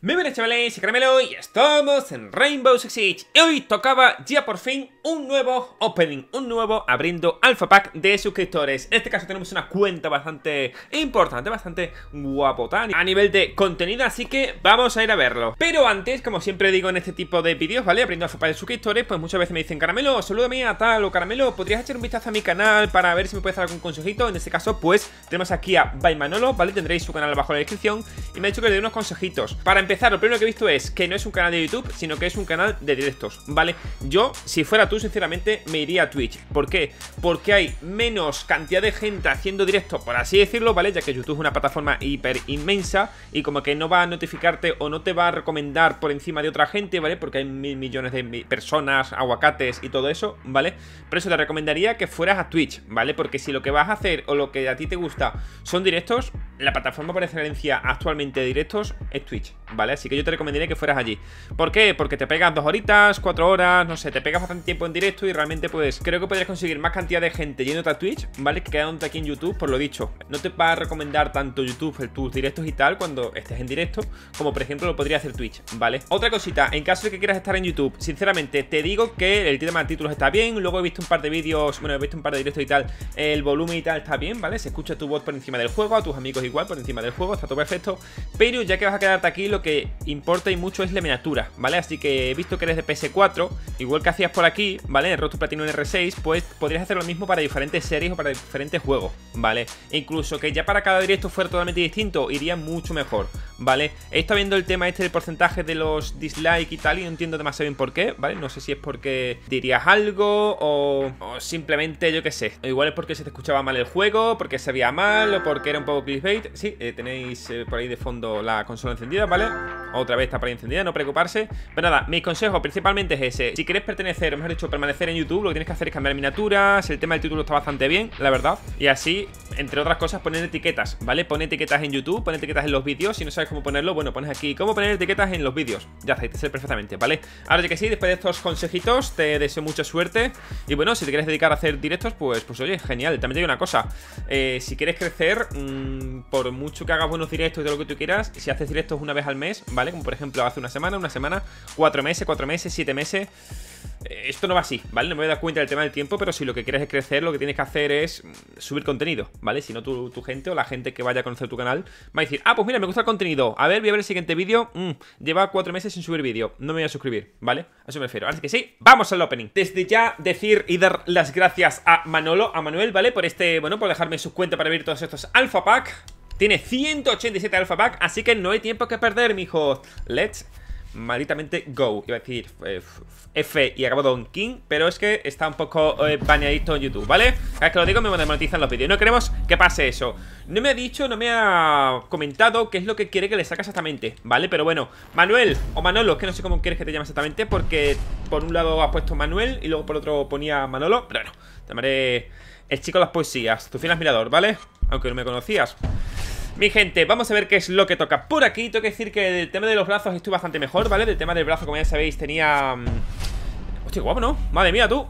Muy buenas chavales, soy Caramelo y estamos en Rainbow Six Siege Y hoy tocaba ya por fin un nuevo opening, un nuevo abriendo alfa pack de suscriptores En este caso tenemos una cuenta bastante importante, bastante guapotán a nivel de contenido Así que vamos a ir a verlo Pero antes, como siempre digo en este tipo de vídeos, ¿vale? Abriendo alfa pack de suscriptores, pues muchas veces me dicen Caramelo, salúdame a tal o Caramelo, ¿podrías echar un vistazo a mi canal para ver si me puedes dar algún consejito? En este caso, pues tenemos aquí a Baimanolo, ¿vale? Tendréis su canal abajo en la descripción Y me ha dicho que le dé unos consejitos Para empezar, lo primero que he visto es que no es un canal de YouTube, sino que es un canal de directos, ¿vale? Yo, si fuera tú, sinceramente, me iría a Twitch. ¿Por qué? Porque hay menos cantidad de gente haciendo directos, por así decirlo, ¿vale? Ya que YouTube es una plataforma hiper inmensa y como que no va a notificarte o no te va a recomendar por encima de otra gente, ¿vale? Porque hay mil millones de personas, aguacates y todo eso, ¿vale? Por eso te recomendaría que fueras a Twitch, ¿vale? Porque si lo que vas a hacer o lo que a ti te gusta son directos, la plataforma por excelencia actualmente de directos es Twitch, ¿vale? Así que yo te recomendaría que fueras allí. ¿Por qué? Porque te pegas dos horitas, cuatro horas, no sé, te pegas bastante tiempo en directo y realmente puedes creo que podrías conseguir más cantidad de gente yéndote a Twitch, ¿vale? Que quedándote aquí en YouTube, por lo dicho. No te va a recomendar tanto YouTube tus directos y tal cuando estés en directo, como por ejemplo lo podría hacer Twitch, ¿vale? Otra cosita, en caso de que quieras estar en YouTube, sinceramente te digo que el tema de títulos está bien, luego he visto un par de vídeos, bueno, he visto un par de directos y tal, el volumen y tal está bien, ¿vale? Se escucha tu voz por encima del juego, a tus amigos igual por encima del juego, está todo perfecto, pero ya que vas a quedarte aquí, lo que importa y mucho es la miniatura, ¿vale? Así que he visto que eres de PS4, igual que hacías por aquí, ¿vale? En rostro platino R6, pues podrías hacer lo mismo para diferentes series o para diferentes juegos, ¿vale? Incluso que ya para cada directo fuera totalmente distinto, iría mucho mejor, ¿vale? He estado viendo el tema este del porcentaje de los dislikes y tal y no entiendo demasiado bien por qué, ¿vale? No sé si es porque dirías algo o, simplemente, yo qué sé, igual es porque se te escuchaba mal el juego, porque se veía mal o porque era un poco clickbait, sí, eh, tenéis eh, por ahí de fondo la consola encendida, ¿vale? otra vez está para encendida, no preocuparse. Pero pues nada, mi consejo, principalmente es ese. Si quieres pertenecer, o mejor dicho, permanecer en YouTube, lo que tienes que hacer es cambiar miniaturas. El tema del título está bastante bien, la verdad. Y así entre otras cosas, poner etiquetas, ¿vale? Pon etiquetas en YouTube, pon etiquetas en los vídeos. Si no sabes cómo ponerlo, bueno, pones aquí cómo poner etiquetas en los vídeos. Ya está, te perfectamente, ¿vale? Ahora sí que sí, después de estos consejitos, te deseo mucha suerte. Y bueno, si te quieres dedicar a hacer directos, pues, pues oye, genial. También te digo una cosa. Eh, si quieres crecer, mm, por mucho que hagas buenos directos y todo lo que tú quieras, si haces directos una vez al mes, ¿vale? Como por ejemplo hace una semana, una semana, cuatro meses, cuatro meses, siete meses eh, esto no va así, ¿vale? No me voy a dar cuenta del tema del tiempo, pero si lo que quieres es crecer, lo que tienes que hacer es mm, subir contenido, ¿vale? Si no, tu, tu gente o la gente que vaya a conocer tu canal va a decir, ah, pues mira, me gusta el contenido, a ver, voy a ver el siguiente vídeo, mm, lleva cuatro meses sin subir vídeo, no me voy a suscribir, ¿vale? A eso me refiero. Así que sí, vamos al opening. Desde ya decir y dar las gracias a Manolo, a Manuel, ¿vale? Por este, bueno, por dejarme su cuenta para abrir todos estos Alpha pack. Tiene 187 Alpha pack, así que no hay tiempo que perder, mijo Let's malditamente Go. Iba a decir eh, F y acabado don King, pero es que está un poco eh, bañadito en YouTube, ¿vale? Cada vez que lo digo me monetizan los vídeos. No queremos que pase eso. No me ha dicho, no me ha comentado qué es lo que quiere que le saque exactamente, ¿vale? Pero bueno, Manuel o Manolo, que no sé cómo quieres que te llame exactamente, porque por un lado has puesto Manuel y luego por otro ponía Manolo, pero bueno, te llamaré el chico las poesías, tu finas mirador, ¿vale? Aunque no me conocías. Mi gente, vamos a ver qué es lo que toca Por aquí tengo que decir que el tema de los brazos estoy bastante mejor, ¿vale? Del tema del brazo, como ya sabéis, tenía... Mm, hostia, guapo, ¿no? Madre mía, tú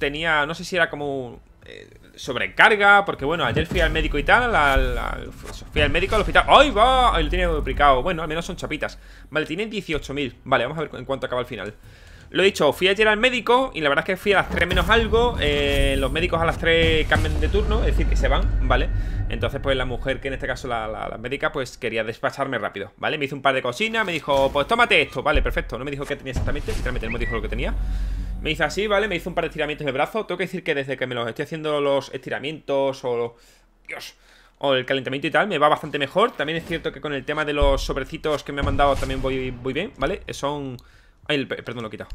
Tenía, no sé si era como... Eh, sobrecarga, porque bueno, ayer fui al médico y tal, al, fui al médico al hospital. ¡Ay, va! Lo tiene duplicado. Bueno, al menos son chapitas. Vale, tiene 18.000. Vale, vamos a ver en cuánto acaba el final. Lo he dicho, fui ayer al médico y la verdad es que fui a las 3 menos algo. Eh, los médicos a las 3 cambian de turno, es decir, que se van, ¿vale? Entonces, pues la mujer, que en este caso la, médica, pues quería despacharme rápido, ¿vale? Me hizo un par de cocinas, me dijo, pues tómate esto, vale, perfecto. No me dijo qué tenía exactamente, literalmente no me dijo lo que tenía. Me hizo así, ¿vale? Me hizo un par de estiramientos de brazo. Tengo que decir que desde que me los estoy haciendo los estiramientos o Dios o el calentamiento y tal, me va bastante mejor. También es cierto que con el tema de los sobrecitos que me ha mandado también voy, muy bien, ¿vale? Son Ay, perdón, lo he quitado.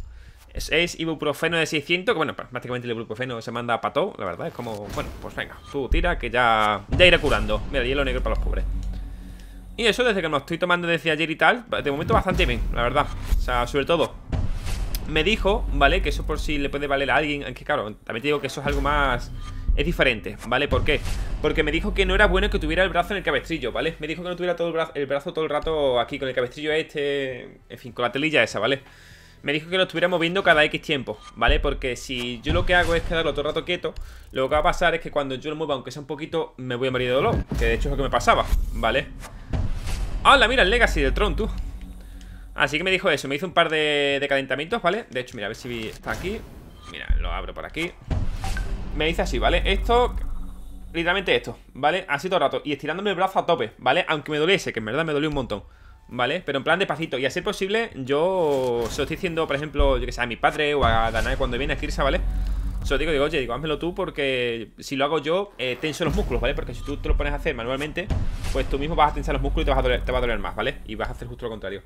Es, ibuprofeno de 600, que bueno, prácticamente el ibuprofeno se manda a pato, la verdad. Es como, bueno, pues venga, tú tira que ya, ya iré curando. Mira, hielo negro para los pobres. Y eso desde que me estoy tomando desde ayer y tal, de momento bastante bien, la verdad. O sea, sobre todo, me dijo, ¿vale? Que eso por si le puede valer a alguien. Que claro, también te digo que eso es algo más es diferente, ¿vale? ¿Por qué? Porque me dijo que no era bueno que tuviera el brazo en el cabestrillo, ¿vale? Me dijo que no tuviera todo el brazo, todo el rato aquí con el cabestrillo este, en fin, con la telilla esa, ¿vale? Me dijo que lo estuviera moviendo cada X tiempo, ¿vale? Porque si yo lo que hago es quedarlo todo el rato quieto, lo que va a pasar es que cuando yo lo mueva, aunque sea un poquito, me voy a morir de dolor. Que de hecho es lo que me pasaba, ¿vale? ¡Hala! Mira el Legacy del Tron, tú. Así que me dijo eso, me hizo un par de calentamientos, ¿vale? De hecho, mira, a ver si está aquí Mira, lo abro por aquí me dice así, ¿vale? Esto, literalmente esto, ¿vale? Así todo el rato y estirándome el brazo a tope, ¿vale? Aunque me doliese, que en verdad me dolió un montón ¿Vale? Pero en plan despacito Y a ser posible, yo se lo estoy diciendo, por ejemplo, yo que sé, a mi padre o a Danae cuando viene a Kirsa, ¿vale? Se digo, digo, oye, digo, házmelo tú porque si lo hago yo, eh, tenso los músculos, ¿vale? Porque si tú te lo pones a hacer manualmente, pues tú mismo vas a tensar los músculos y te, a va a doler más, ¿vale? Y vas a hacer justo lo contrario.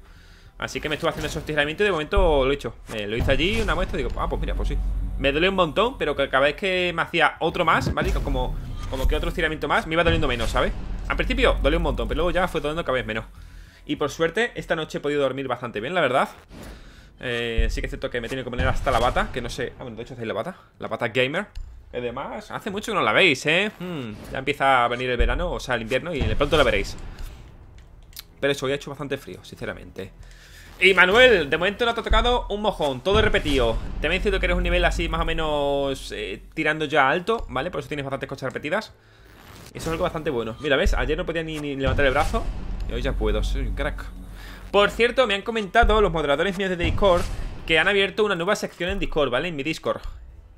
Así que me estuve haciendo esos estiramientos y de momento lo he hecho. Eh, lo hice allí, una muestra, digo, ah, pues mira, pues sí me duele un montón, pero que cada vez que me hacía otro más, ¿vale? Como, como que otro estiramiento más, me iba doliendo menos, ¿sabes? Al principio dolió un montón, pero luego ya fue doliendo cada vez menos. Y por suerte, esta noche he podido dormir bastante bien, la verdad. Eh, sí que es cierto que me tiene que poner hasta la bata, que no sé... Ah, bueno, de hecho hacéis la bata, la bata gamer. Además, hace mucho que no la veis, ¿eh? Hmm, ya empieza a venir el verano, o sea, el invierno, y de pronto la veréis. Pero eso, hoy ha hecho bastante frío, sinceramente. Y Manuel, de momento no te ha tocado un mojón, todo repetido. Te me que eres un nivel así más o menos eh, tirando ya alto, ¿vale? Por eso tienes bastantes cosas repetidas. Eso es algo bastante bueno. Mira, ¿ves? Ayer no podía ni, levantar el brazo y hoy ya puedo, soy un crack. Por cierto, me han comentado los moderadores míos de Discord que han abierto una nueva sección en Discord, ¿vale? En mi Discord.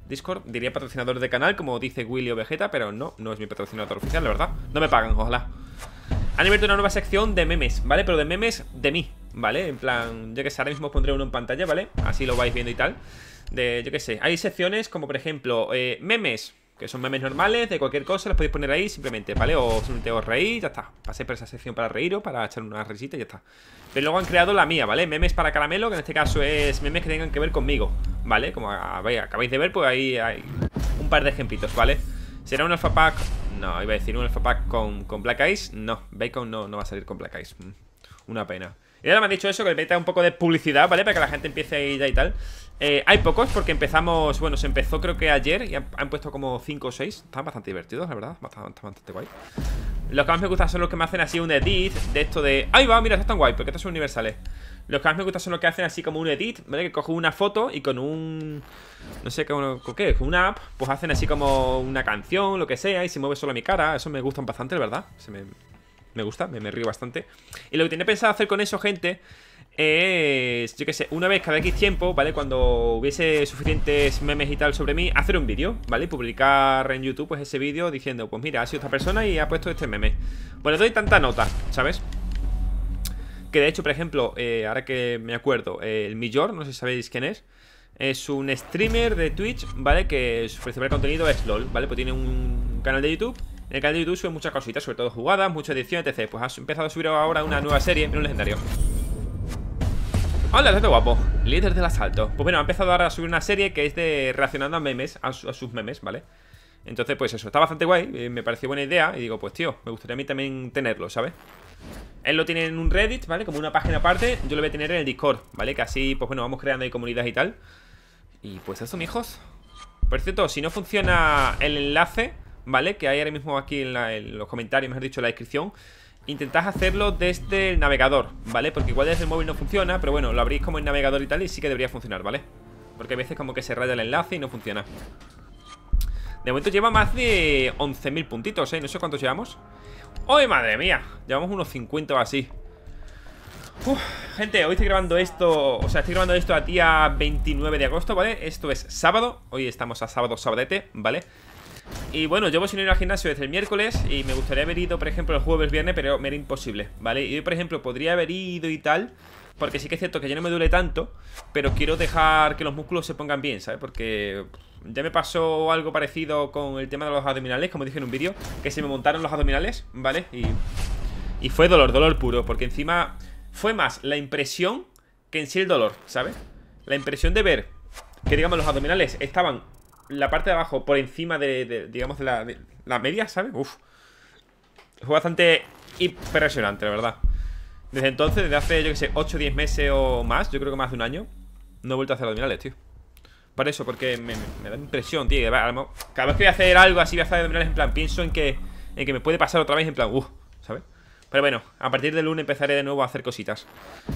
Discord, diría patrocinador de canal, como dice Willy o Vegeta, pero no, no es mi patrocinador oficial, la verdad. No me pagan, ojalá. Han abierto una nueva sección de memes, ¿vale? Pero de memes de mí. ¿vale? En plan, yo que sé, ahora mismo os pondré uno en pantalla, ¿vale? Así lo vais viendo y tal. De, yo que sé, hay secciones como por ejemplo, eh, memes, que son memes normales, de cualquier cosa, los podéis poner ahí simplemente, ¿vale? O simplemente os reís, ya está. pasé por esa sección para reír o para echar una risita y ya está. Pero luego han creado la mía, ¿vale? Memes para caramelo, que en este caso es memes que tengan que ver conmigo, ¿vale? Como acabáis de ver, pues ahí hay un par de ejemplitos, ¿vale? Será un alpha pack, no, iba a decir un alpha pack con, con Black Eyes, no, Bacon no, no va a salir con Black Eyes, mm, una pena. Y ahora me han dicho eso, que le un poco de publicidad, ¿vale? Para que la gente empiece a ya y tal eh, Hay pocos porque empezamos, bueno, se empezó creo que ayer Y han, puesto como 5 o 6 Están bastante divertidos, la verdad, bastante, bastante guay Los que más me gustan son los que me hacen así un edit De esto de, ahí va, mira, esto es tan guay Porque estos son universales los que más me gustan son los que hacen así como un edit, ¿vale? Que cojo una foto y con un... No sé, con, qué, con una app Pues hacen así como una canción, lo que sea Y se mueve solo mi cara, eso me gustan bastante, la verdad Se me, me gusta, me, río bastante. Y lo que tenía pensado hacer con eso, gente, es, yo qué sé, una vez cada X tiempo, ¿vale? Cuando hubiese suficientes memes y tal sobre mí, hacer un vídeo, ¿vale? Y publicar en YouTube pues ese vídeo diciendo, pues mira, ha sido esta persona y ha puesto este meme. Pues le doy tanta nota, ¿sabes? Que de hecho, por ejemplo, eh, ahora que me acuerdo, eh, el Millor, no sé si sabéis quién es. Es un streamer de Twitch, ¿vale? Que su principal contenido es LOL, ¿vale? Pues tiene un canal de YouTube en el canal de YouTube sube muchas cositas, sobre todo jugadas, mucha edición etc. Pues ha empezado a subir ahora una nueva serie, en un legendario. Hola, todo guapo, líder del asalto. Pues bueno, ha empezado ahora a subir una serie que es de reaccionando a memes, a, sus memes, ¿vale? Entonces, pues eso, está bastante guay, eh, me pareció buena idea y digo, pues tío, me gustaría a mí también tenerlo, ¿sabes? Él lo tiene en un Reddit, ¿vale? Como una página aparte, yo lo voy a tener en el Discord, ¿vale? Que así, pues bueno, vamos creando ahí comunidades y tal. Y pues eso, mijos. Por cierto, si no funciona el enlace, ¿vale? Que hay ahora mismo aquí en, los comentarios, mejor dicho, en la descripción Intentad hacerlo desde el navegador, ¿vale? Porque igual desde el móvil no funciona, pero bueno, lo abrís como el navegador y tal y sí que debería funcionar, ¿vale? Porque a veces como que se raya el enlace y no funciona De momento lleva más de 11.000 puntitos, ¿eh? No sé cuántos llevamos ¡Ay, madre mía! Llevamos unos 50 o así gente, hoy estoy grabando esto O sea, estoy grabando esto a día 29 de agosto, ¿vale? Esto es sábado, hoy estamos a sábado, sabadete, ¿vale? Y bueno, llevo sin ir al gimnasio desde el miércoles y me gustaría haber ido, por ejemplo, el jueves, viernes, pero me era imposible, ¿vale? Y por ejemplo, podría haber ido y tal, porque sí que es cierto que ya no me duele tanto, pero quiero dejar que los músculos se pongan bien, ¿sabes? Porque ya me pasó algo parecido con el tema de los abdominales, como dije en un vídeo, que se me montaron los abdominales, ¿vale? Y, y fue dolor, dolor puro, porque encima fue más la impresión que en sí el dolor, ¿sabes? La impresión de ver que, digamos, los abdominales estaban la parte de abajo por encima de, digamos, de la, media, ¿sabes? Uf. Fue bastante impresionante, la verdad. Desde entonces, desde hace, yo que sé, 8 o 10 meses o más, yo creo que más de un año, no he vuelto a hacer abdominales, tío. Para eso, porque me, da impresión, tío. Cada vez que voy a hacer algo así, voy a hacer abdominales, en plan, pienso en que, en que me puede pasar otra vez, en plan, uff, uh, ¿sabes? Pero bueno, a partir del lunes empezaré de nuevo a hacer cositas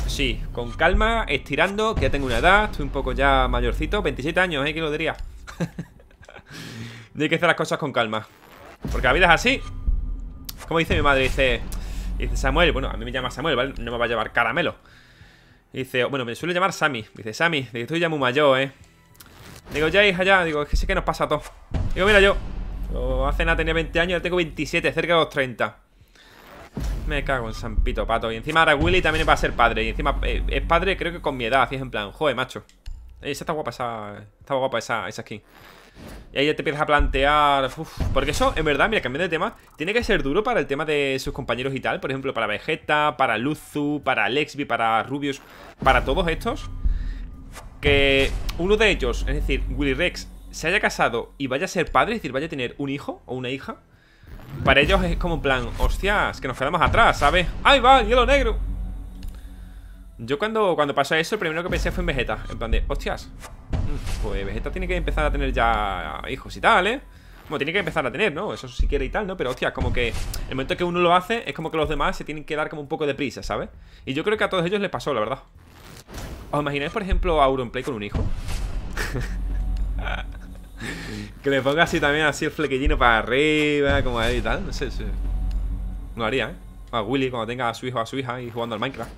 Sí, con calma, estirando Que ya tengo una edad, estoy un poco ya mayorcito 27 años, ¿eh? ¿Qué lo diría No hay que hacer las cosas con calma. Porque la vida es así. Como dice mi madre, dice... Dice Samuel, bueno, a mí me llama Samuel, ¿vale? No me va a llevar caramelo. dice, bueno, me suele llamar Sammy. Dice, Sammy, que estoy ya muy mayor, ¿eh? Digo, ya hija, allá Digo, es que sé que nos pasa todo. Digo, mira yo. hace nada tenía 20 años, Ahora tengo 27, cerca de los 30. Me cago en San Pito Pato. Y encima ahora Willy también va a ser padre. Y encima eh, es padre, creo que con mi edad. Así es en plan, joder, macho. Esa está guapa, esa, está guapa esa, esa skin. Y ahí ya te empiezas a plantear. porque eso, en verdad, mira, cambiando de tema, tiene que ser duro para el tema de sus compañeros y tal. Por ejemplo, para Vegeta, para Luzu, para Lexby, para Rubius, para todos estos. Que uno de ellos, es decir, Willy Rex, se haya casado y vaya a ser padre, es decir, vaya a tener un hijo o una hija. Para ellos es como un plan, hostias, que nos quedamos atrás, ¿sabes? ¡Ahí va, el hielo negro! Yo cuando, cuando pasó eso, el primero que pensé fue en Vegeta. En plan de, hostias. Mm, pues Vegeta tiene que empezar a tener ya hijos y tal, ¿eh? Bueno, tiene que empezar a tener, ¿no? Eso si quiere y tal, ¿no? Pero hostias, como que el momento que uno lo hace es como que los demás se tienen que dar como un poco de prisa, ¿sabes? Y yo creo que a todos ellos les pasó, la verdad. ¿Os imagináis, por ejemplo, a Auronplay con un hijo? que le ponga así también así el flequillino para arriba, como ahí y tal. No sé, sí. No haría, ¿eh? A Willy cuando tenga a su hijo o a su hija y jugando al Minecraft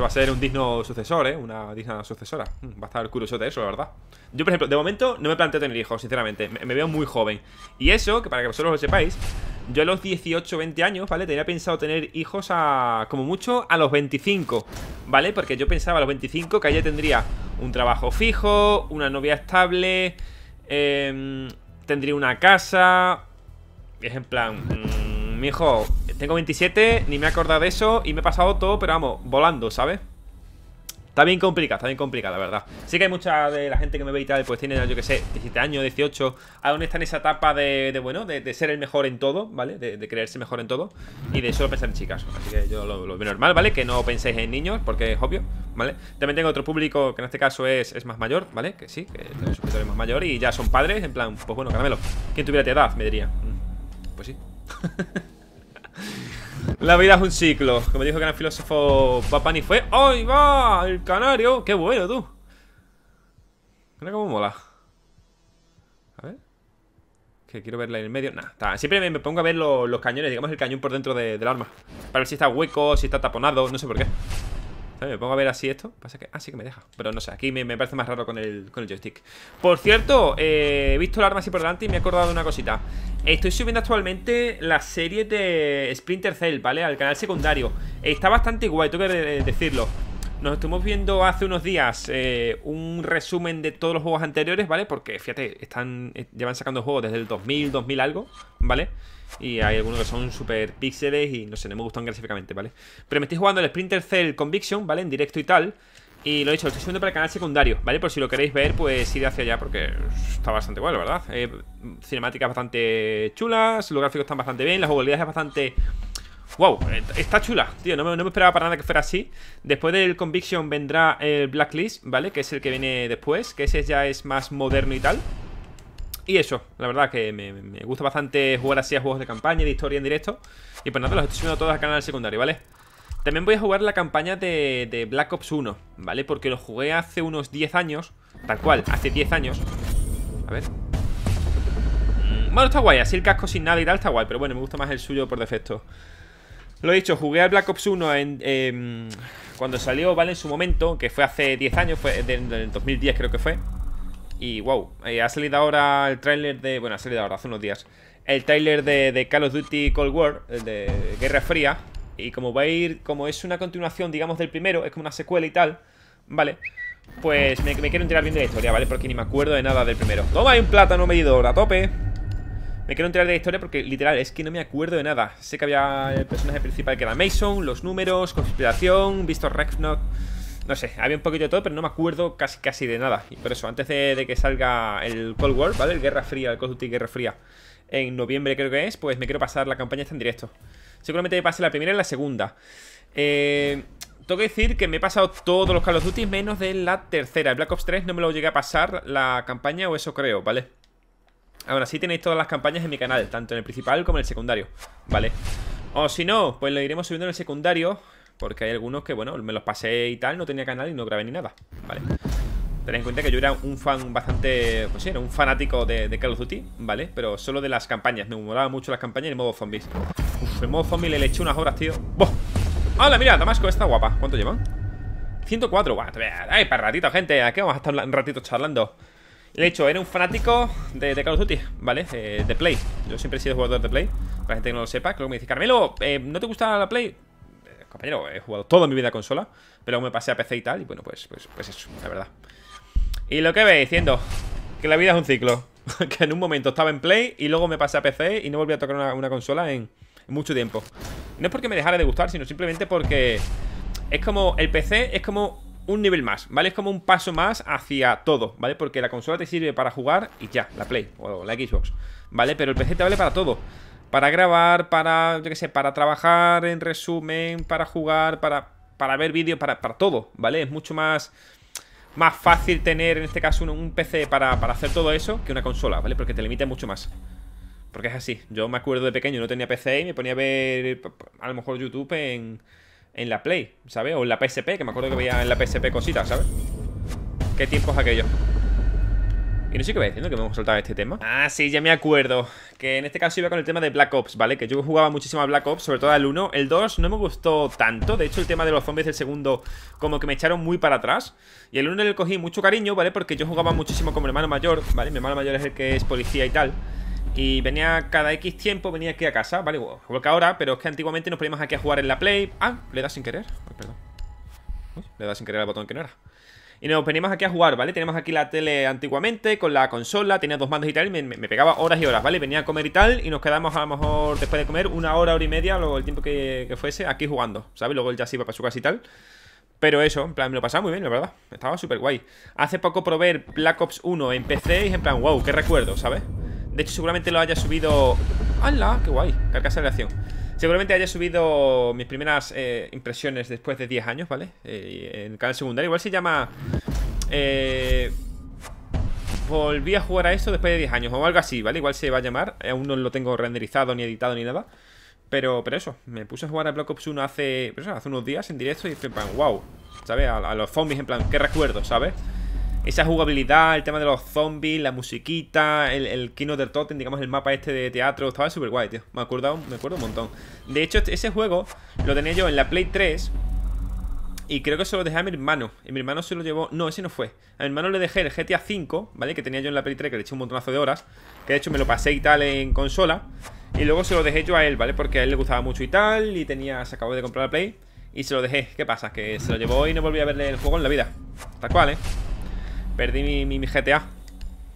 va a ser un digno sucesor, ¿eh? Una digna sucesora. Mm, va a estar curioso de eso, la verdad. Yo, por ejemplo, de momento no me planteo tener hijos, sinceramente. Me, veo muy joven. Y eso, que para que vosotros lo sepáis, yo a los 18, 20 años, ¿vale? Tenía pensado tener hijos a, como mucho, a los 25, ¿vale? Porque yo pensaba a los 25 que ya tendría un trabajo fijo, una novia estable, eh, tendría una casa. Es en plan, mm, mi hijo, tengo 27, ni me he acordado de eso Y me he pasado todo, pero vamos, volando, ¿sabes? Está bien complicado, está bien complicado, la verdad Sí que hay mucha de la gente que me ve y tal Pues tiene, yo que sé, 17 años, 18 Aún está en esa etapa de, bueno, de, ser el mejor en todo, ¿vale? De, creerse mejor en todo Y de solo pensar en chicas Así que yo lo, veo normal, ¿vale? Que no penséis en niños Porque es obvio, ¿vale? También tengo otro público que en este caso es, más mayor, ¿vale? Que sí, que es un es más mayor Y ya son padres, en plan, pues bueno, caramelo ¿Quién tuviera tu edad, me diría mm. Pues sí La vida es un ciclo. Como dijo que gran el filósofo Papani fue. ¡Ay, va! ¡El canario! ¡Qué bueno, tú! Mira cómo mola. A ver. Que quiero verla en el medio. Nada siempre me, pongo a ver los cañones, digamos el cañón por dentro del arma. Para ver si está hueco, si está taponado, no sé por qué. Me pongo a ver así esto. Pasa que. Ah, sí que me deja. Pero no sé, aquí me, parece más raro con el, con el joystick. Por cierto, eh, he visto el arma así por delante y me he acordado de una cosita. Estoy subiendo actualmente la serie de Splinter Cell, ¿vale? Al canal secundario. Está bastante guay, tengo que decirlo. Nos estuvimos viendo hace unos días eh, un resumen de todos los juegos anteriores, ¿vale? Porque, fíjate, están eh, llevan sacando juegos desde el 2000, 2000 algo, ¿vale? Y hay algunos que son super píxeles y no sé, no me gustan gráficamente, ¿vale? Pero me estoy jugando el Sprinter Cell Conviction, ¿vale? En directo y tal. Y lo he dicho, lo estoy subiendo para el canal secundario, ¿vale? Por si lo queréis ver, pues ir hacia allá porque está bastante bueno, ¿verdad? Eh, cinemáticas bastante chulas, los gráficos están bastante bien, las jugabilidad es bastante Wow, está chula, tío, no me, esperaba para nada que fuera así Después del Conviction vendrá el Blacklist, ¿vale? Que es el que viene después, que ese ya es más moderno y tal Y eso, la verdad que me, gusta bastante jugar así a juegos de campaña de historia en directo Y pues nada, los estoy subiendo todos al canal secundario, ¿vale? También voy a jugar la campaña de, de Black Ops 1, ¿vale? Porque lo jugué hace unos 10 años, tal cual, hace 10 años A ver... Mm, bueno, está guay, así el casco sin nada y tal está guay Pero bueno, me gusta más el suyo por defecto lo he dicho, jugué al Black Ops 1 en, em, cuando salió, ¿vale? En su momento, que fue hace 10 años, fue en 2010 creo que fue. Y wow, eh, ha salido ahora el tráiler de... Bueno, ha salido ahora, hace unos días. El tráiler de, Call of Duty Cold War, de Guerra Fría. Y como va a ir, como es una continuación, digamos, del primero, es como una secuela y tal, ¿vale? Pues me, quiero enterar bien de la historia, ¿vale? Porque ni me acuerdo de nada del primero. Toma, hay un plátano medidor, a tope. Me quiero enterar de la historia porque literal es que no me acuerdo de nada. Sé que había el personaje principal que era Mason, los números, conspiración, visto Rexnock. No sé, había un poquito de todo, pero no me acuerdo casi casi de nada. Y por eso, antes de, que salga el Cold War, ¿vale? El Guerra Fría, el Call of Duty Guerra Fría, en noviembre creo que es, pues me quiero pasar la campaña está en directo. Seguramente me pase la primera y la segunda. Eh, tengo que decir que me he pasado todos los Call of Duty menos de la tercera. El Black Ops 3 no me lo llegué a pasar la campaña o eso creo, ¿vale? Ahora sí tenéis todas las campañas en mi canal, tanto en el principal como en el secundario, ¿vale? O si no, pues lo iremos subiendo en el secundario, porque hay algunos que, bueno, me los pasé y tal, no tenía canal y no grabé ni nada, ¿vale? Ten en cuenta que yo era un fan bastante, pues sí, era un fanático de, Call of Duty, ¿vale? Pero solo de las campañas, me molaba mucho las campañas y el modo zombies. Uf, el modo zombie le eché unas horas, tío. ¡Boh! ¡Hola, mira! Damasco está guapa. ¿Cuánto llevan? 104, guau. Ay, para ratito, gente. Aquí vamos a estar un ratito charlando. De hecho, era un fanático de, Call of Duty, ¿vale? Eh, de Play. Yo siempre he sido jugador de Play. Para la gente que no lo sepa, creo que me dice, Carmelo, eh, ¿no te gusta la Play? Eh, compañero, he jugado toda mi vida a consola, pero luego me pasé a PC y tal, y bueno, pues, pues, pues, eso, la verdad. Y lo que ve diciendo, que la vida es un ciclo. que en un momento estaba en Play y luego me pasé a PC y no volví a tocar una, consola en mucho tiempo. No es porque me dejara de gustar, sino simplemente porque es como, el PC es como un nivel más, ¿vale? Es como un paso más hacia todo, ¿vale? Porque la consola te sirve para jugar y ya, la Play o la Xbox, ¿vale? Pero el PC te vale para todo. Para grabar, para, yo qué sé, para trabajar, en resumen, para jugar, para, para ver vídeos, para, todo, ¿vale? Es mucho más, más fácil tener, en este caso, un, PC para, para hacer todo eso que una consola, ¿vale? Porque te limita mucho más. Porque es así. Yo me acuerdo de pequeño, no tenía PC y me ponía a ver a lo mejor YouTube en en la Play, ¿sabes? O en la PSP, que me acuerdo que veía en la PSP cositas, ¿sabes? ¿Qué tiempos aquello? Y no sé qué voy diciendo que me hemos soltado este tema. Ah, sí, ya me acuerdo. Que en este caso iba con el tema de Black Ops, ¿vale? Que yo jugaba muchísimo a Black Ops, sobre todo al 1. El 2 no me gustó tanto. De hecho, el tema de los zombies del segundo, como que me echaron muy para atrás. Y el 1 le cogí mucho cariño, ¿vale? Porque yo jugaba muchísimo con mi hermano mayor, ¿vale? Mi hermano mayor es el que es policía y tal. Y venía cada X tiempo, venía aquí a casa, ¿vale? Igual que ahora, pero es que antiguamente nos poníamos aquí a jugar en la Play. Ah, le da sin querer. perdón. le da sin querer al botón que no era. Y nos poníamos aquí a jugar, ¿vale? Teníamos aquí la tele antiguamente con la consola, tenía dos mandos y tal, y me, pegaba horas y horas, ¿vale? Venía a comer y tal, y nos quedamos a lo mejor después de comer una hora, hora y media, luego el tiempo que, fuese, aquí jugando, ¿sabes? Luego él ya se iba para su casa y tal. Pero eso, en plan, me lo pasaba muy bien, la verdad. Estaba súper guay. Hace poco probé Black Ops 1 en PC y en plan, wow, qué recuerdo, ¿sabes? De hecho, seguramente lo haya subido... ¡Hala! ¡Qué guay! Carcasa de acción. Seguramente haya subido mis primeras eh, impresiones después de 10 años, ¿vale? Eh, en el canal secundario. Igual se llama... Eh, volví a jugar a esto después de 10 años o algo así, ¿vale? Igual se va a llamar. Aún no lo tengo renderizado, ni editado, ni nada. Pero, pero eso, me puse a jugar a Black Ops 1 hace, pues hace unos días en directo y dije, wow, ¿sabes? A, a los zombies en plan, qué recuerdo, ¿sabes? esa jugabilidad, el tema de los zombies, la musiquita, el, Kino del Totem, digamos el mapa este de teatro, estaba súper guay, tío. Me acuerdo, me acuerdo un montón. De hecho, este, ese juego lo tenía yo en la Play 3. Y creo que se lo dejé a mi hermano. Y mi hermano se lo llevó. No, ese no fue. A mi hermano le dejé el GTA V, ¿vale? Que tenía yo en la Play 3, que le eché un montonazo de horas. Que de hecho me lo pasé y tal en consola. Y luego se lo dejé yo a él, ¿vale? Porque a él le gustaba mucho y tal. Y tenía. Se acabó de comprar la Play. Y se lo dejé. ¿Qué pasa? Que se lo llevó y no volví a verle el juego en la vida. Tal cual, ¿eh? Perdí mi, GTA.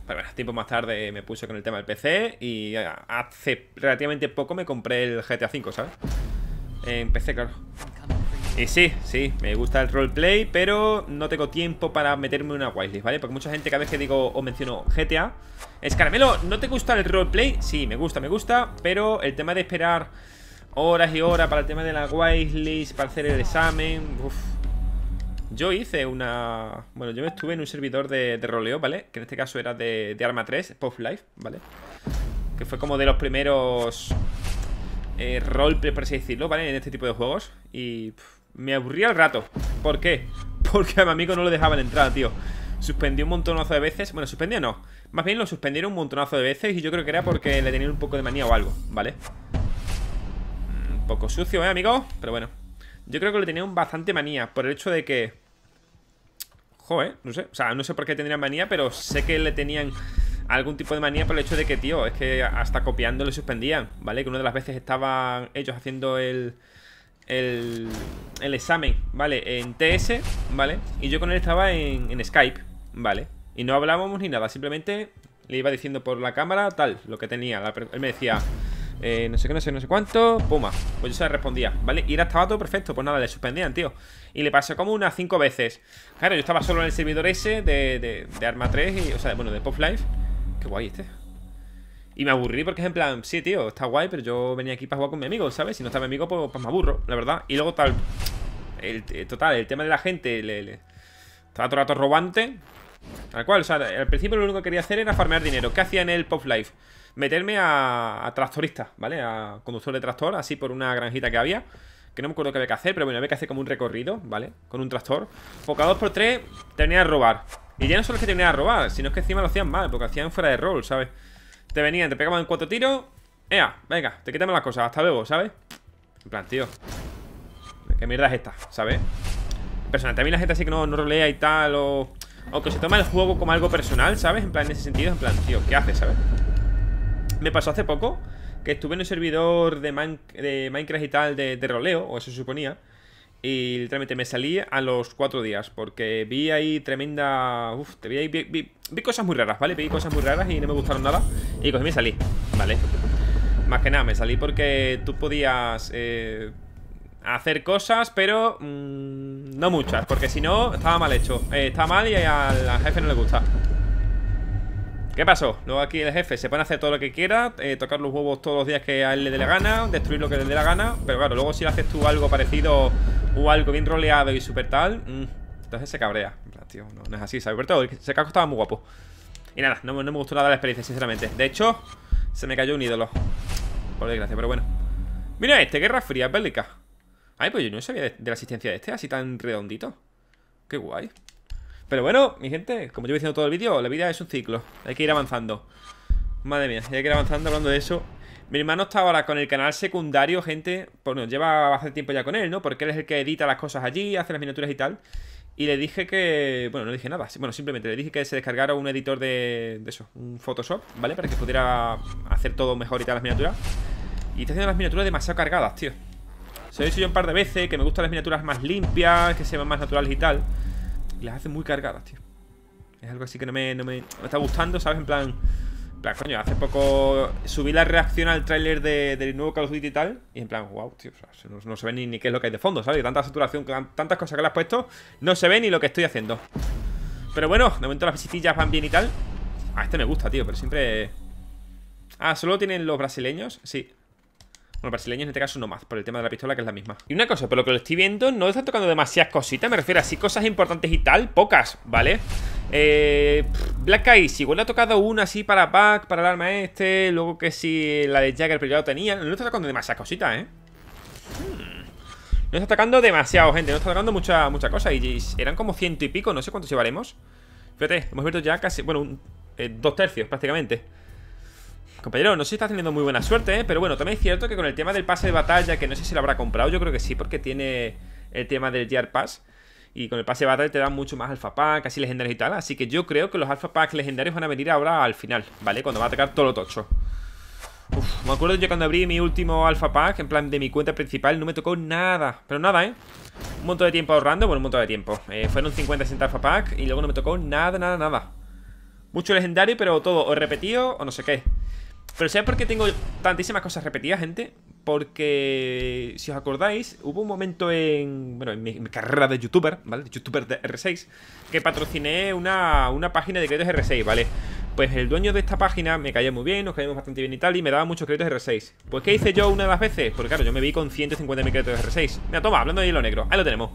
Pero bueno, tiempo más tarde me puse con el tema del PC y eh, hace relativamente poco me compré el GTA 5, ¿sabes? En PC, claro. Y sí, sí, me gusta el roleplay, pero no tengo tiempo para meterme en una whitelist, ¿vale? Porque mucha gente cada vez que digo o menciono GTA es caramelo ¿no te gusta el roleplay? Sí, me gusta, me gusta, pero el tema de esperar horas y horas para el tema de la whitelist, para hacer el examen, uff yo hice una... Bueno, yo estuve en un servidor de, roleo, ¿vale? Que en este caso era de, Arma 3, Post Life, ¿vale? Que fue como de los primeros eh, roleplay, por así decirlo, ¿vale? En este tipo de juegos Y me aburría al rato ¿Por qué? Porque a mi amigo no lo dejaban entrar, tío Suspendió un montonazo de veces Bueno, suspendió no Más bien lo suspendieron un montonazo de veces Y yo creo que era porque le tenían un poco de manía o algo, ¿vale? Un poco sucio, ¿eh, amigo? Pero bueno Yo creo que le tenían bastante manía Por el hecho de que Joder, eh, no sé. O sea, no sé por qué tendrían manía, pero sé que le tenían algún tipo de manía por el hecho de que, tío, es que hasta copiando le suspendían, ¿vale? Que una de las veces estaban ellos haciendo el, el, examen, ¿vale? En TS, ¿vale? Y yo con él estaba en, en, Skype, ¿vale? Y no hablábamos ni nada, simplemente le iba diciendo por la cámara tal, lo que tenía. él me decía, eh, no sé qué, no sé, no sé cuánto. Puma. Pues yo se respondía, ¿vale? Y era estaba todo perfecto. Pues nada, le suspendían, tío. Y le pasó como unas 5 veces. Claro, yo estaba solo en el servidor ese de, Arma 3 o sea, bueno, de Pop Life. Qué guay este. Y me aburrí porque es en plan, sí, tío, está guay, pero yo venía aquí para jugar con mi amigo, ¿sabes? Si no está mi amigo, pues, pues me aburro, la verdad. Y luego tal. El, eh, total, el tema de la gente. estaba todo el rato robante. Tal cual, o sea, al principio lo único que quería hacer era farmear dinero. ¿Qué hacía en el Pop Life? meterme a, a tractorista, ¿vale? A conductor de tractor, así por una granjita que había. Que no me acuerdo qué había que hacer, pero bueno, había que hacer como un recorrido, ¿vale? Con un tractor. Poca 2x3, te venían a robar. Y ya no solo es que te a robar, sino que encima lo hacían mal, porque hacían fuera de rol, ¿sabes? Te venían, te pegaban en cuatro tiros. ¡Ea! Venga, te quitamos las cosas, hasta luego, ¿sabes? En plan, tío. ¿Qué mierda es esta, ¿sabes? Personal, también la gente así que no, rolea y tal, o. aunque que se toma el juego como algo personal, ¿sabes? En plan, en ese sentido, en plan, tío, ¿qué hace, ¿sabes? Me pasó hace poco que estuve en el servidor de, Minecraft y tal de, roleo, o eso se suponía, y literalmente me salí a los cuatro días, porque vi ahí tremenda... Uf, te vi ahí... Vi, cosas muy raras, ¿vale? Vi cosas muy raras y no me gustaron nada, y cogí me salí, ¿vale? Más que nada, me salí porque tú podías... Eh, hacer cosas, pero mm, no muchas, porque si no, estaba mal hecho. Eh, estaba está mal y al jefe no le gusta. ¿Qué pasó? Luego aquí el jefe se pone a hacer todo lo que quiera eh, Tocar los huevos todos los días que a él le dé la gana Destruir lo que le dé la gana Pero claro, luego si le haces tú algo parecido O algo bien roleado y súper tal mm, Entonces se cabrea Tío, no, es así, ¿sabes? Pero todo, ese casco estaba muy guapo Y nada, no, me gustó nada la experiencia, sinceramente De hecho, se me cayó un ídolo Por desgracia, pero bueno Mira este, Guerra Fría Bélica Ay, pues yo no sabía de, de la existencia de este Así tan redondito Qué guay pero bueno, mi gente, como yo diciendo todo el vídeo, la vida es un ciclo. Hay que ir avanzando. Madre mía, hay que ir avanzando hablando de eso. Mi hermano está ahora con el canal secundario, gente. pues Bueno, lleva bastante tiempo ya con él, ¿no? Porque él es el que edita las cosas allí, hace las miniaturas y tal. Y le dije que. Bueno, no dije nada. Bueno, simplemente le dije que se descargara un editor de, de eso, un Photoshop, ¿vale? Para que pudiera hacer todo mejor y tal las miniaturas. Y está haciendo las miniaturas demasiado cargadas, tío. Se lo he dicho yo un par de veces, que me gustan las miniaturas más limpias, que se vean más naturales y tal. Y las hace muy cargadas, tío. Es algo así que no me, me, está gustando, ¿sabes? En plan, en plan, coño, hace poco subí la reacción al tráiler de, del nuevo Call of Duty y tal. Y en plan, wow, tío, no, se ve ni, qué es lo que hay de fondo, ¿sabes? Tanta saturación, tantas cosas que le has puesto, no se ve ni lo que estoy haciendo. Pero bueno, de momento las visitillas van bien y tal. ah, este me gusta, tío, pero siempre... Ah, ¿solo tienen los brasileños? Sí, bueno, brasileños en este caso no más, por el tema de la pistola que es la misma. Y una cosa, por lo que lo estoy viendo, no está tocando demasiadas cositas, me refiero a sí cosas importantes y tal, pocas, ¿vale? Eh, Black Eyes, igual le ha tocado una así para Pack, para el arma este, luego que si la de Jagger pero ya tenía, no está tocando demasiadas cositas, ¿eh? Hmm. No está tocando demasiado, gente, no está tocando mucha, mucha cosa y eran como ciento y pico, no sé cuántos llevaremos. Fíjate, hemos visto ya casi, bueno, eh, dos tercios prácticamente. Compañero, no sé si está teniendo muy buena suerte, ¿eh? pero bueno, también es cierto que con el tema del pase de batalla, que no sé si lo habrá comprado, yo creo que sí, porque tiene el tema del Gear Pass. Y con el pase de batalla te dan mucho más alfa pack, así legendarios y tal. Así que yo creo que los alfa Pack legendarios van a venir ahora al final, ¿vale? Cuando va a atacar todo lo tocho. Uf, me acuerdo yo cuando abrí mi último alfa pack, en plan de mi cuenta principal, no me tocó nada. Pero nada, ¿eh? Un montón de tiempo ahorrando, bueno, un montón de tiempo. Eh, fueron 50 60 alfa pack y luego no me tocó nada, nada, nada. Mucho legendario, pero todo o repetido o no sé qué. Pero ¿sabéis por qué tengo tantísimas cosas repetidas, gente? Porque, si os acordáis, hubo un momento en, bueno, en mi, carrera de youtuber, ¿vale? De youtuber de R6, que patrociné una, página de créditos R6, ¿vale? Pues el dueño de esta página me caía muy bien, nos caíamos bastante bien y tal, y me daba muchos créditos R6. Pues ¿qué hice yo una de las veces? Porque claro, yo me vi con 150.000 créditos R6. Mira, toma, hablando de hielo negro, ahí lo tenemos.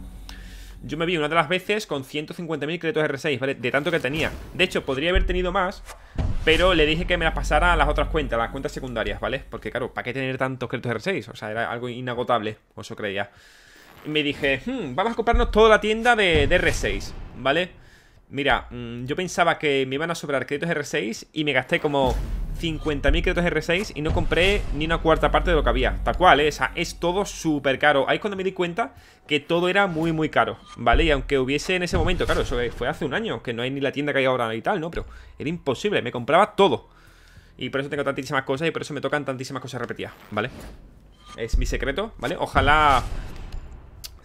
Yo me vi una de las veces con 150.000 créditos R6, ¿vale? De tanto que tenía. De hecho, podría haber tenido más, pero le dije que me las pasara a las otras cuentas, a las cuentas secundarias, ¿vale? Porque claro, ¿para qué tener tantos créditos R6? O sea, era algo inagotable, o eso creía. Y me dije, hmm, vamos a comprarnos toda la tienda de, R6, ¿vale? Mira, mm, yo pensaba que me iban a sobrar créditos R6 y me gasté como 50.000 créditos R6 y no compré ni una cuarta parte de lo que había. Tal cual, ¿eh? O sea, es todo súper caro. Ahí es cuando me di cuenta que todo era muy, muy caro, ¿vale? Y aunque hubiese en ese momento, claro, eso fue hace un año, que no hay ni la tienda que hay ahora y tal, ¿no? Pero era imposible, me compraba todo. Y por eso tengo tantísimas cosas y por eso me tocan tantísimas cosas repetidas, ¿vale? Es mi secreto, ¿vale? Ojalá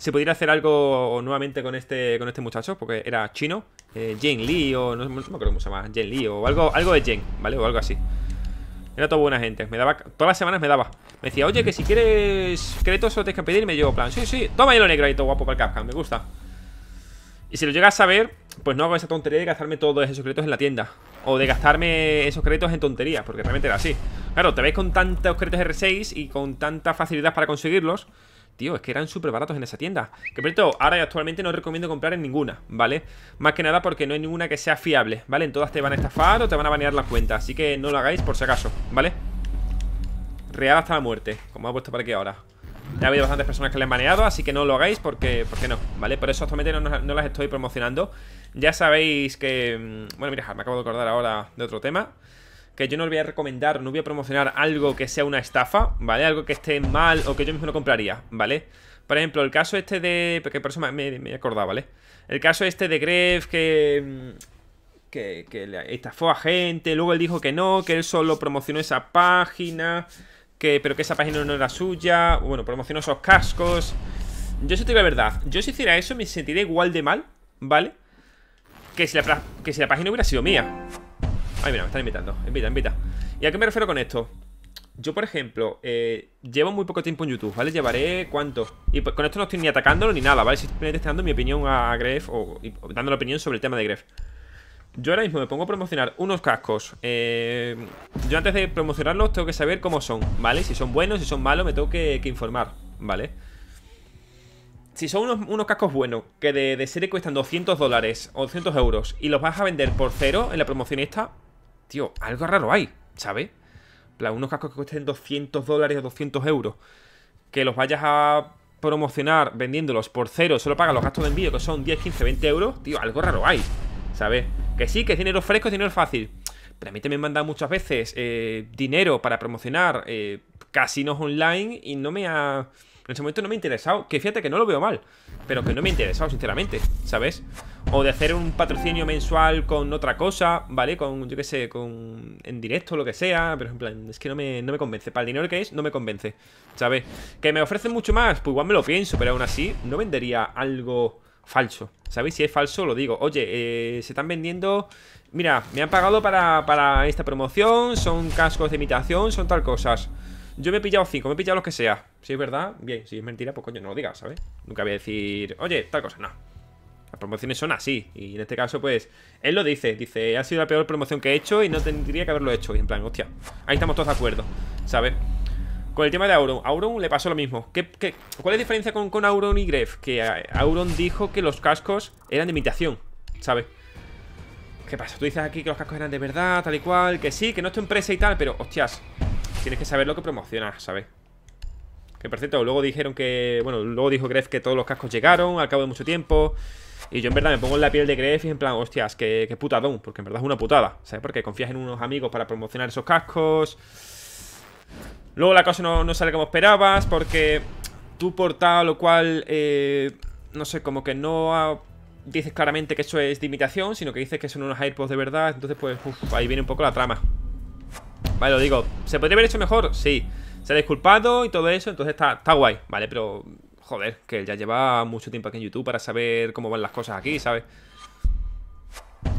si pudiera hacer algo nuevamente con este, con este muchacho, porque era chino, eh, Jane Lee o no, me acuerdo cómo se Lee o algo, algo de Jen, ¿vale? O algo así. Era toda buena gente, me daba, todas las semanas me daba. Me decía, oye, que si quieres créditos solo tienes que pedir pedirme. Yo, plan, sí, sí, toma hielo negro y todo guapo para el Capcom, me gusta. Y si lo llegas a saber, pues no hago esa tontería de gastarme todos esos créditos en la tienda. O de gastarme esos créditos en tonterías, porque realmente era así. Claro, te ves con tantos créditos R6 y con tanta facilidad para conseguirlos Tío, es que eran súper baratos en esa tienda Que por cierto, ahora actualmente no recomiendo comprar en ninguna, ¿vale? Más que nada porque no hay ninguna que sea fiable, ¿vale? En todas te van a estafar o te van a banear la cuenta Así que no lo hagáis por si acaso, ¿vale? Real hasta la muerte Como ha puesto para aquí ahora ya ha habido bastantes personas que le han baneado, así que no lo hagáis porque, qué no, ¿vale? Por eso actualmente no, no, las estoy promocionando. Ya sabéis que... Mm, bueno, mira, me acabo de acordar ahora de otro tema que yo no voy a recomendar, no voy a promocionar algo que sea una estafa, ¿vale? Algo que esté mal o que yo mismo no compraría, ¿vale? Por ejemplo, el caso este de... Porque por eso me, he acordaba, ¿vale? El caso este de Greff mm, que... Que, le estafó a gente, luego él dijo que no, que él solo promocionó esa página, que, pero que esa página no era suya, bueno, promocionó esos cascos. Yo eso te digo la verdad, yo si hiciera eso me sentiría igual de mal, ¿vale? Que si la, que si la página hubiera sido mía. Ay, mira, me están invitando. Invita, invita. ¿Y a qué me refiero con esto? Yo, por ejemplo, eh, llevo muy poco tiempo en YouTube, ¿vale? Llevaré cuánto. Y con esto no estoy ni atacándolo ni nada, ¿vale? Simplemente estoy dando mi opinión a Gref o dando la opinión sobre el tema de Gref. Yo ahora mismo me pongo a promocionar unos cascos. Eh, yo antes de promocionarlos tengo que saber cómo son, ¿vale? Si son buenos, si son malos, me tengo que, informar, ¿vale? Si son unos, cascos buenos, que de, de, serie cuestan 200 dólares o 200 euros, y los vas a vender por cero en la promoción esta, tío, algo raro hay, ¿sabes? Unos cascos que cuesten 200 dólares o 200 euros, que los vayas a promocionar vendiéndolos por cero, solo pagas los gastos de envío, que son 10, 15, 20 euros, tío, algo raro hay, ¿sabes? Que sí, que es dinero fresco, es dinero fácil. Pero a mí también me han dado muchas veces eh, dinero para promocionar eh, casinos online y no me ha en ese momento no me he interesado. Que fíjate que no lo veo mal, pero que no me ha interesado, sinceramente, ¿sabes? O de hacer un patrocinio mensual con otra cosa, ¿vale? Con, yo qué sé, con en directo, lo que sea, pero en plan, es que no me, convence. Para el dinero que es, no me convence, ¿sabes? Que me ofrecen mucho más, pues igual me lo pienso, pero aún así no vendería algo falso. ¿Sabéis? Si es falso, lo digo. Oye, eh, se están vendiendo. Mira, me han pagado para, para esta promoción. Son cascos de imitación, son tal cosas. Yo me he pillado cinco, me he pillado los que sea. Si es verdad, bien. Si es mentira, pues coño, no lo digas, ¿sabes? Nunca voy a decir, oye, tal cosa, no. Las promociones son así. Y en este caso, pues, él lo dice. Dice, ha sido la peor promoción que he hecho y no tendría que haberlo hecho. Y en plan, hostia, ahí estamos todos de acuerdo, ¿sabes? Con el tema de Auron, Auron le pasó lo mismo. ¿Qué, qué? cuál es la diferencia con, con Auron y Gref? Que eh, Auron dijo que los cascos eran de imitación, ¿sabes? ¿Qué pasa? Tú dices aquí que los cascos eran de verdad, tal y cual, que sí, que no es tu empresa y tal, pero hostias, tienes que saber lo que promocionas, ¿sabes? Que perfecto luego dijeron que... Bueno, luego dijo Gref que todos los cascos llegaron al cabo de mucho tiempo. Y yo en verdad me pongo en la piel de Gref y en plan, hostias, qué, putadón. Porque en verdad es una putada, ¿sabes? Porque confías en unos amigos para promocionar esos cascos. Luego la cosa no, sale como esperabas porque tú por lo cual... Eh, no sé, como que no... dices claramente que eso es de imitación, sino que dices que son unos AirPods de verdad. Entonces, pues, ahí viene un poco la trama. Vale, lo digo ¿Se podría haber hecho mejor? Sí Se ha disculpado y todo eso Entonces está, guay Vale, pero... Joder, que ya lleva mucho tiempo aquí en YouTube Para saber cómo van las cosas aquí, ¿sabes?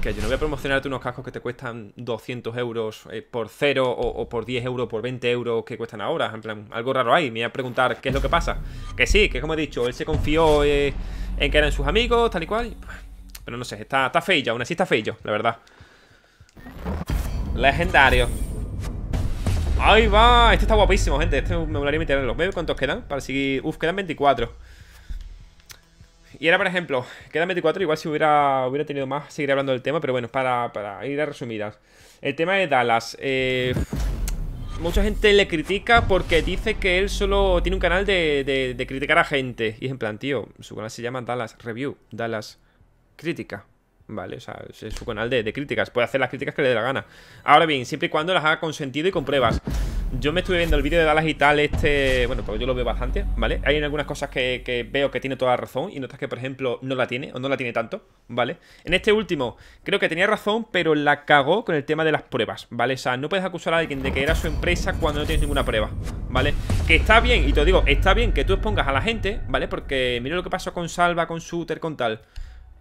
Que yo no voy a promocionarte unos cascos que te cuestan 200 eh, euros por 0 o, por 10 euros, por 20 euros que cuestan ahora. En plan, algo raro ahí Me voy a preguntar qué es lo que pasa. Que sí, que como he dicho, él se confió eh, en que eran sus amigos, tal y cual. Pero no sé, está, está feillo, aún así está feillo, la verdad. Legendario. ¡Ahí va! Este está guapísimo, gente. Este me gustaría meterlo. Voy cuántos quedan para seguir... Uf, quedan 24. Y era, por ejemplo, quedan 24. Igual si hubiera, hubiera tenido más, seguiré hablando del tema. Pero bueno, para, para ir a resumidas. El tema de Dallas. Eh, mucha gente le critica porque dice que él solo tiene un canal de, de criticar a gente. Y es en plan, tío, su canal se llama Dallas Review. Dallas Crítica. ¿vale? O sea, es su canal de, críticas, puede hacer las críticas que le dé la gana. Ahora bien, siempre y cuando las haga con sentido y con pruebas. Yo me estuve viendo el vídeo de Dallas y tal, este, bueno, porque yo lo veo bastante, ¿vale? Hay algunas cosas que, veo que tiene toda la razón y notas que, por ejemplo, no la tiene o no la tiene tanto, ¿vale? En este último, creo que tenía razón, pero la cagó con el tema de las pruebas, ¿vale? O sea, no puedes acusar a alguien de que era su empresa cuando no tienes ninguna prueba, ¿vale? Que está bien, y te digo, está bien que tú expongas a la gente, ¿vale? Porque mira lo que pasó con Salva, con Suter, con tal...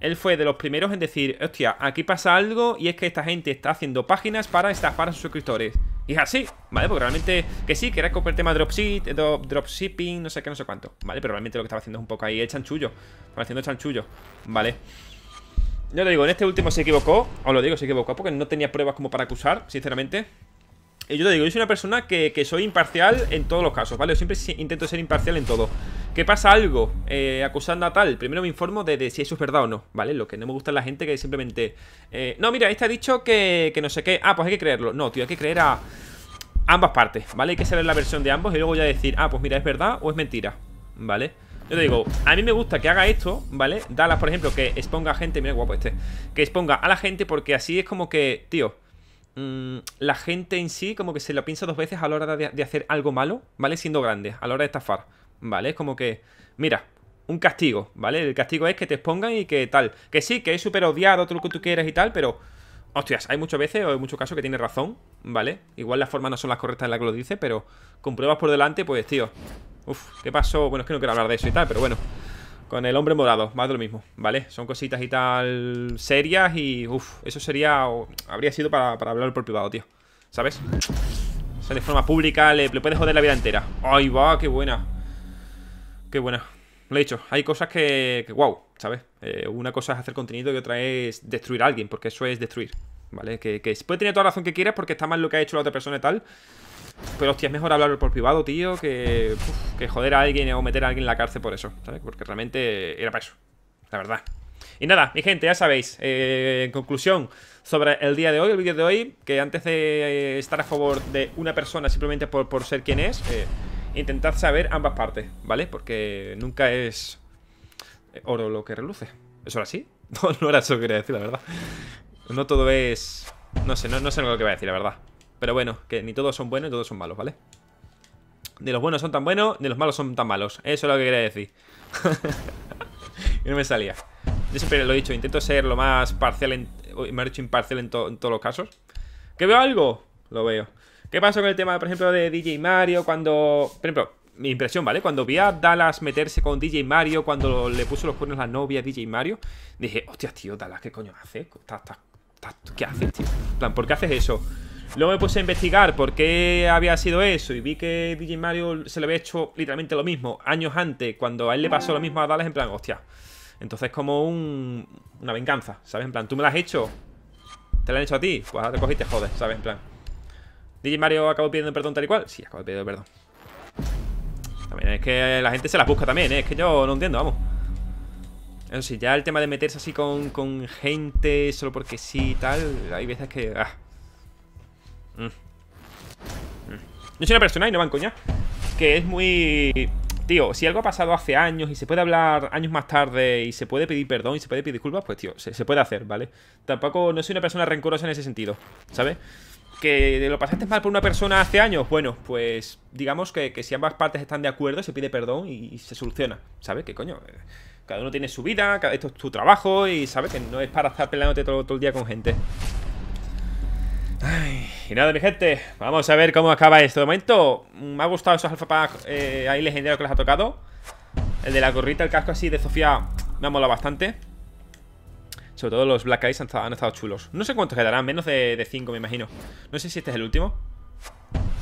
Él fue de los primeros en decir, hostia, aquí pasa algo y es que esta gente está haciendo páginas para estafar a sus suscriptores. Y es así, ¿vale? Porque realmente, que sí, que era el tema dropship, eh, dropshipping, no sé qué, no sé cuánto, ¿vale? Pero realmente lo que estaba haciendo es un poco ahí el chanchullo, haciendo chanchullo, ¿vale? Yo te digo, en este último se equivocó, os lo digo, se equivocó porque no tenía pruebas como para acusar, sinceramente. Y yo te digo, yo soy una persona que, soy imparcial en todos los casos, ¿vale? siempre intento ser imparcial en todo. ¿Qué pasa algo eh, acusando a tal? Primero me informo de, si eso es verdad o no, ¿vale? Lo que no me gusta es la gente que simplemente... Eh, no, mira, este ha dicho que, no sé qué. Ah, pues hay que creerlo. No, tío, hay que creer a ambas partes, ¿vale? Hay que saber la versión de ambos y luego ya decir, ah, pues mira, es verdad o es mentira, ¿vale? Yo te digo, a mí me gusta que haga esto, ¿vale? dala por ejemplo, que exponga a gente, mira guapo este, que exponga a la gente porque así es como que, tío, Mm, la gente en sí como que se lo piensa dos veces a la hora de, hacer algo malo, ¿vale? Siendo grande, a la hora de estafar, ¿vale? Es como que, mira, un castigo, ¿vale? El castigo es que te expongan y que tal. Que sí, que es súper odiado, todo lo que tú quieras y tal, pero... Hostias, hay muchas veces o hay muchos casos que tiene razón, ¿vale? Igual las formas no son las correctas en las que lo dice, pero con pruebas por delante, pues, tío... Uf, ¿qué pasó? Bueno, es que no quiero hablar de eso y tal, pero bueno... Con el hombre morado, más de lo mismo, ¿vale? Son cositas y tal serias y... uff, eso sería... habría sido para, hablar por privado, tío ¿Sabes? O de forma pública le, puedes joder la vida entera ¡Ay, va! ¡Qué buena! ¡Qué buena! Lo he dicho, hay cosas que... ¡Wow! ¿Sabes? Eh, una cosa es hacer contenido y otra es destruir a alguien Porque eso es destruir, ¿vale? Que, que puede tener toda la razón que quieras porque está mal lo que ha hecho la otra persona y tal pero hostia, es mejor hablarlo por privado, tío, que, joder a alguien o meter a alguien en la cárcel por eso, ¿sabes? Porque realmente era para eso, la verdad. Y nada, mi gente, ya sabéis, eh, en conclusión sobre el día de hoy, el vídeo de hoy, que antes de eh, estar a favor de una persona simplemente por, ser quien es, eh, intentad saber ambas partes, ¿vale? Porque nunca es oro lo que reluce. ¿Es ahora así? No, era eso que quería decir, la verdad. No todo es... No sé, no, no sé lo que voy a decir, la verdad. Pero bueno, que ni todos son buenos ni todos son malos, ¿vale? De los buenos son tan buenos, De los malos son tan malos. Eso es lo que quería decir. y no me salía. Yo lo he dicho, intento ser lo más parcial, en, me he dicho imparcial en, todos los casos. ¿Que veo algo? Lo veo. ¿Qué pasó con el tema, por ejemplo, de DJ Mario cuando... Por ejemplo, mi impresión, ¿vale? Cuando vi a Dallas meterse con DJ Mario, cuando le puso los cuernos a la novia a DJ Mario, dije, hostia, tío, Dallas, ¿qué coño hace? ¿Qué haces, tío? plan, ¿por qué haces eso? Luego me puse a investigar por qué había sido eso y vi que DJ Mario se le había hecho literalmente lo mismo años antes, cuando a él le pasó lo mismo a Dallas, en plan, hostia. Entonces como un, una venganza, ¿sabes? En plan, tú me la has hecho, te la han hecho a ti, pues ahora te cogiste, joder, ¿sabes? En plan. DJ Mario acabó pidiendo perdón tal y cual. Sí, acabó pidiendo perdón. También es que la gente se las busca también, ¿eh? es que yo no entiendo, vamos. Eso ya el tema de meterse así con, gente solo porque sí y tal, hay veces que... Ah, no mm. mm. soy una persona, y no van coña Que es muy... Tío, si algo ha pasado hace años y se puede hablar años más tarde y se puede pedir perdón y se puede pedir disculpas, pues tío, se, puede hacer, ¿vale? Tampoco, no soy una persona rencorosa en ese sentido, ¿sabes? Que lo pasaste mal por una persona hace años, bueno, pues digamos que, si ambas partes están de acuerdo, se pide perdón y, se soluciona, ¿sabes? Que coño, eh, cada uno tiene su vida, esto es tu trabajo y sabes que no es para estar peleándote todo el día con gente y nada, mi gente, vamos a ver cómo acaba esto. De momento, me ha gustado esos alfa pack eh, ahí legendarios que les ha tocado. El de la gorrita, el casco así de Sofía, me ha molado bastante. Sobre todo los Black Eyes han, estado, chulos. No sé cuántos quedarán, menos de 5 me imagino. No sé si este es el último.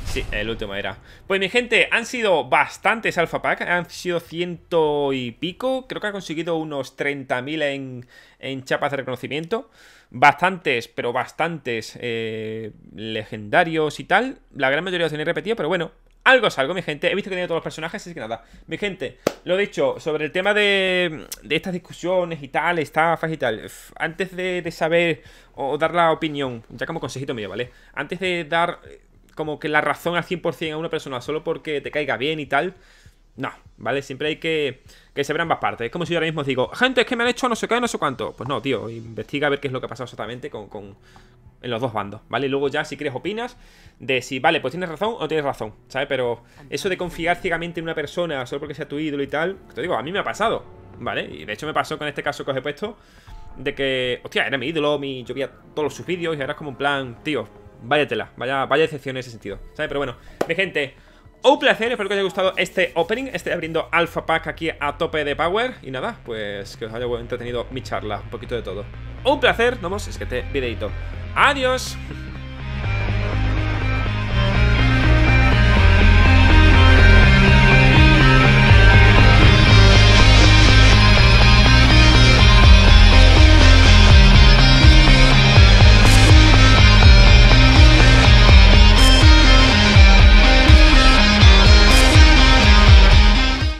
Sí, el último era. Pues mi gente, han sido bastantes alfa pack, han sido ciento y pico, creo que ha conseguido unos 30.000 en, en chapas de reconocimiento bastantes, pero bastantes eh, legendarios y tal. La gran mayoría los tenéis repetido, pero bueno, algo es algo, mi gente. He visto que tenía todos los personajes, así que nada. Mi gente, lo dicho, sobre el tema de, de estas discusiones y tal, estafas y tal. Antes de, saber o, dar la opinión, ya como consejito mío, ¿vale? Antes de dar eh, como que la razón al 100% a una persona solo porque te caiga bien y tal no, ¿vale? Siempre hay que, que se ver ambas partes. Es como si yo ahora mismo digo, gente, es que me han hecho no sé qué, no sé cuánto. Pues no, tío, investiga a ver qué es lo que ha pasado exactamente con, con en los dos bandos, ¿vale? Y Luego ya, si quieres, opinas de si, vale, pues tienes razón o tienes razón, ¿sabes? Pero eso de confiar ciegamente en una persona solo porque sea tu ídolo y tal, te digo, a mí me ha pasado, ¿vale? Y de hecho me pasó con este caso que os he puesto, de que, hostia, era mi ídolo, mi, yo veía todos sus vídeos y ahora es como un plan, tío, váyatela, vaya, vaya excepción en ese sentido, ¿sabes? Pero bueno, mi gente un placer, espero que os haya gustado este opening, Estoy abriendo Alpha Pack aquí a tope de power. Y nada, pues que os haya entretenido mi charla, un poquito de todo. Un placer, nos es que te videito. ¡Adiós!